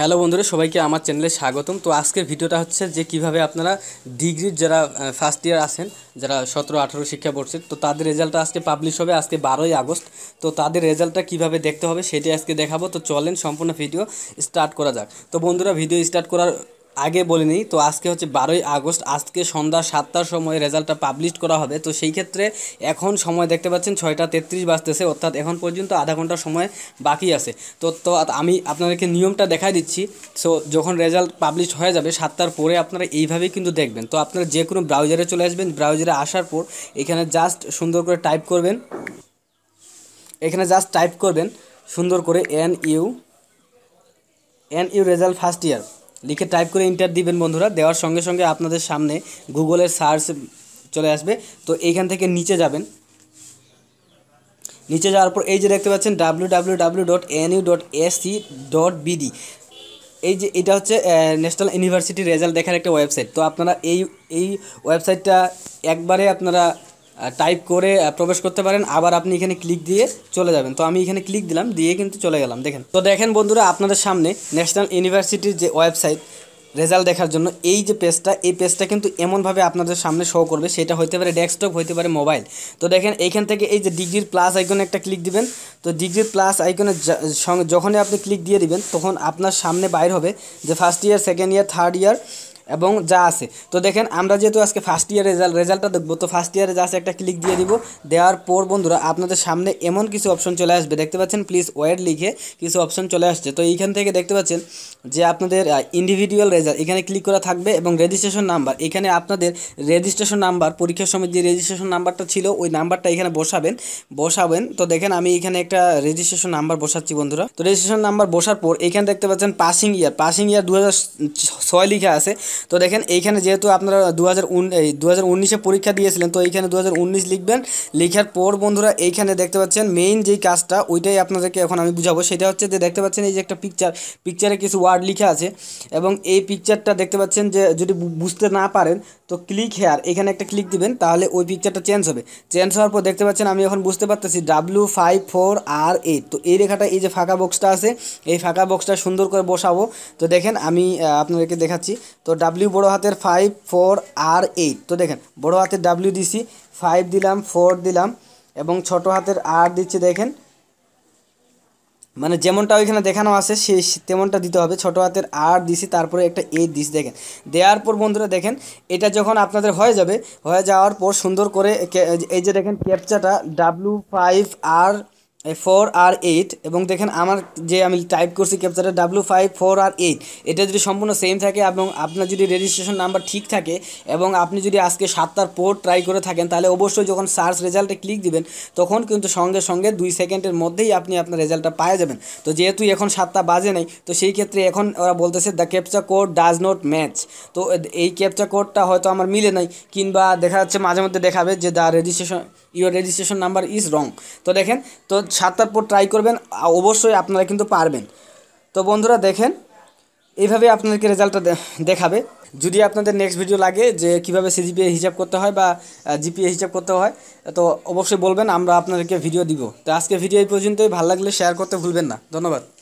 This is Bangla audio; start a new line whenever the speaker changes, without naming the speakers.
হ্যালো বন্ধুরা সবাইকে আমার চ্যানেলে স্বাগতম তো আজকের ভিডিওটা হচ্ছে যে কিভাবে আপনারা ডিগ্রির যারা ফার্স্ট ইয়ার আছেন যারা সতেরো আঠেরো শিক্ষা পড়ছে তো তাদের রেজাল্টটা আজকে পাবলিশ হবে আজকে বারোই আগস্ট তো তাদের রেজাল্টটা কিভাবে দেখতে হবে সেটি আজকে দেখাবো তো চলেন সম্পূর্ণ ভিডিও স্টার্ট করা যাক তো বন্ধুরা ভিডিও স্টার্ট করার আগে বলিনি তো আজকে হচ্ছে বারোই আগস্ট আজকে সন্ধ্যা সাতটার সময় রেজাল্টটা পাবলিশ করা হবে তো সেই ক্ষেত্রে এখন সময় দেখতে পাচ্ছেন ছয়টা তেত্রিশ বাজতেছে অর্থাৎ এখন পর্যন্ত আধা ঘন্টা সময় বাকি আছে তো তো আমি আপনাদেরকে নিয়মটা দেখাই দিচ্ছি সো যখন রেজাল্ট পাবলিশ হয়ে যাবে সাতটার পরে আপনারা এইভাবেই কিন্তু দেখবেন তো আপনারা যে কোনো ব্রাউজারে চলে আসবেন ব্রাউজারে আসার পর এখানে জাস্ট সুন্দর করে টাইপ করবেন এখানে জাস্ট টাইপ করবেন সুন্দর করে N U N U result first year লিখে টাইপ করে ইন্টার দিবেন বন্ধুরা দেওয়ার সঙ্গে সঙ্গে আপনাদের সামনে গুগলের সার্চ চলে আসবে তো এইখান থেকে নিচে যাবেন নিচে যাওয়ার পর এই যে দেখতে পাচ্ছেন W W W dot N U dot AC dot BD এই যে এটা হচ্ছে ন্যাশনাল ইউনিভার্সিটি রেজাল্ট দেখার একটা ওয়েবসাইট তো আপনারা এই এই ওয়েবসাইটটা একবারে আপনারা টাইপ করে প্রবেশ করতে পারেন আবার আপনি এখানে ক্লিক দিয়ে চলে যাবেন তো আমি এখানে ক্লিক দিলাম দিয়ে কিন্তু চলে গেলাম দেখেন তো দেখেন বন্ধুরা আপনাদের সামনে ন্যাশনাল ইউনিভার্সিটির যে ওয়েবসাইট রেজাল্ট দেখার জন্য এই যে পেজটা এই পেজটা কিন্তু এমনভাবে আপনাদের সামনে শো করবে সেটা হতে পারে ডেস্কটপ হতে পারে মোবাইল তো দেখেন এইখান থেকে এই যে ডিগ্রির প্লাস আইকনে একটা ক্লিক দিবেন তো ডিগ্রির প্লাস আইকনে যখনই আপনি ক্লিক দিয়ে দিবেন তখন আপনার সামনে বাইর হবে যে first year second year third year এবং যা আছে তো দেখেন আমরা যেহেতু আজকে ফার্স্ট ইয়ার রেজাল্ট রেজাল্টটা দেখবো তো ফার্স্ট ইয়ারে যা আছে একটা ক্লিক দিয়ে দিব দেওয়ার পর বন্ধুরা আপনাদের সামনে এমন কিছু অপশন চলে আসবে দেখতে পাচ্ছেন প্লিজ ওয়েট লিখে কিছু অপশন চলে আসছে তো এইখান থেকে দেখতে পাচ্ছেন যে আপনাদের ইন্ডিভিজুয়াল রেজাল্ট এখানে ক্লিক করা থাকবে এবং রেজিস্ট্রেশন নাম্বার এখানে আপনাদের রেজিস্ট্রেশন নাম্বার পরীক্ষার সময় যে রেজিস্ট্রেশন নাম্বারটা ছিল ওই নাম্বারটা এখানে বসাবেন বসাবেন তো দেখেন আমি এখানে একটা রেজিস্ট্রেশন নাম্বার বসাচ্ছি বন্ধুরা তো রেজিস্ট্রেশন নাম্বার বসার পর এখানে দেখতে পাচ্ছেন পাসিং ইয়ার পাসিং ইয়ার দু হাজার ছয় লিখা আছে তো দেখেন এইখানে যেহেতু আপনারা দু হাজার পরীক্ষা দিয়েছিলেন তো এইখানে দু লিখবেন লিখার পর বন্ধুরা এইখানে দেখতে পাচ্ছেন মেইন যেই কাজটা ওইটাই আপনাদেরকে এখন আমি বুঝাবো সেটা হচ্ছে যে দেখতে পাচ্ছেন এই যে একটা পিকচার পিকচারে কিছু ওয়ার্ড লিখা আছে এবং এই পিকচারটা দেখতে পাচ্ছেন যে যদি বুঝতে না পারেন তো ক্লিক হেয়ার এখানে একটা ক্লিক দিবেন তাহলে ওই পিকচারটা চেঞ্জ হবে চেঞ্জ হওয়ার পর দেখতে পাচ্ছেন আমি এখন বুঝতে পারতেছি W five four R A তো এই রেখাটা এই যে ফাঁকা বক্সটা আছে এই ফাঁকা বক্সটা সুন্দর করে বসাবো তো দেখেন আমি আপনাদেরকে দেখাচ্ছি তো ডাব্লিউ বড়ো হাতের ফাইভ ফোর আর এইট তো দেখেন বড়ো হাতের ডাব্লিউ দিছি ফাইভ দিলাম ফোর দিলাম এবং ছোট হাতের আর দিচ্ছি দেখেন মানে যেমনটা ওইখানে দেখানো আছে সে তেমনটা দিতে হবে ছোটো হাতের আর দিছি তারপরে একটা এইট দিছি দেখেন দেওয়ার পর বন্ধুরা দেখেন এটা যখন আপনাদের হয়ে যাবে হয়ে যাওয়ার পর সুন্দর করে এই যে দেখেন ক্যাপচাটা W five R four R eight এবং দেখেন আমার যে আমি টাইপ করছি ক্যাপচারে W five four R eight এটা যদি সম্পূর্ণ সেম থাকে এবং আপনার যদি রেজিস্ট্রেশন নাম্বার ঠিক থাকে এবং আপনি যদি আজকে সাতটার পোর্ট ট্রাই করে থাকেন তাহলে অবশ্যই যখন সার্চ রেজাল্টে ক্লিক দিবেন তখন কিন্তু সঙ্গে সঙ্গে দুই সেকেন্ডের মধ্যেই আপনি আপনার রেজাল্টটা পাওয়া যাবেন তো যেহেতু এখন সাতটা বাজে নেই তো সেই ক্ষেত্রে এখন ওরা বলতেছে the captcha code does not match তো এই ক্যাপচা কোডটা হয়তো আমার মিলে নাই কিংবা দেখা যাচ্ছে মাঝে মধ্যে দেখাবে যে the registration your registration number is wrong তো দেখেন তো সাতটার পর ট্রাই করবেন অবশ্যই আপনারা কিন্তু পারবেন তো বন্ধুরা দেখেন এইভাবে আপনাদেরকে রেজাল্টটা দেখাবে যদি আপনাদের নেক্সট ভিডিও লাগে যে কিভাবে সিজিপিএ হিসাব করতে হয় বা জিপিএ হিসাব করতে হয় তো অবশ্যই বলবেন আমরা আপনাদেরকে ভিডিও দিব তো আজকে ভিডিও এই পর্যন্তই ভালো লাগলে শেয়ার করতে ভুলবেন না ধন্যবাদ